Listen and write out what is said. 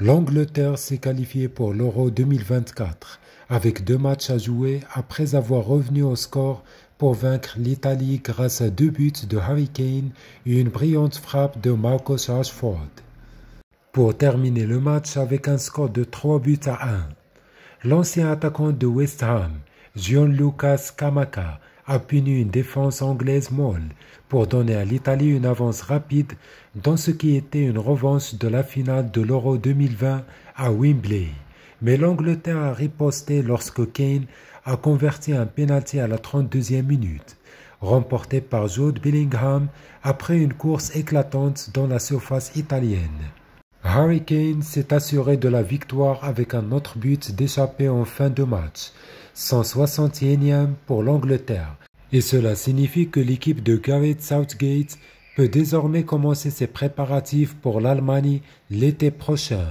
L'Angleterre s'est qualifiée pour l'Euro 2024 avec deux matchs à jouer après avoir revenu au score pour vaincre l'Italie grâce à deux buts de Harry Kane et une brillante frappe de Marcus Ashford. Pour terminer le match avec un score de 3 buts à 1, l'ancien attaquant de West Ham, Gianluca Kamaka a puni une défense anglaise molle pour donner à l'Italie une avance rapide dans ce qui était une revanche de la finale de l'Euro 2020 à Wembley. Mais l'Angleterre a riposté lorsque Kane a converti un pénalty à la 32e minute, remporté par Jude Billingham après une course éclatante dans la surface italienne. Harry Kane s'est assuré de la victoire avec un autre but d'échapper en fin de match, 161 e pour l'Angleterre, et cela signifie que l'équipe de Gareth Southgate peut désormais commencer ses préparatifs pour l'Allemagne l'été prochain.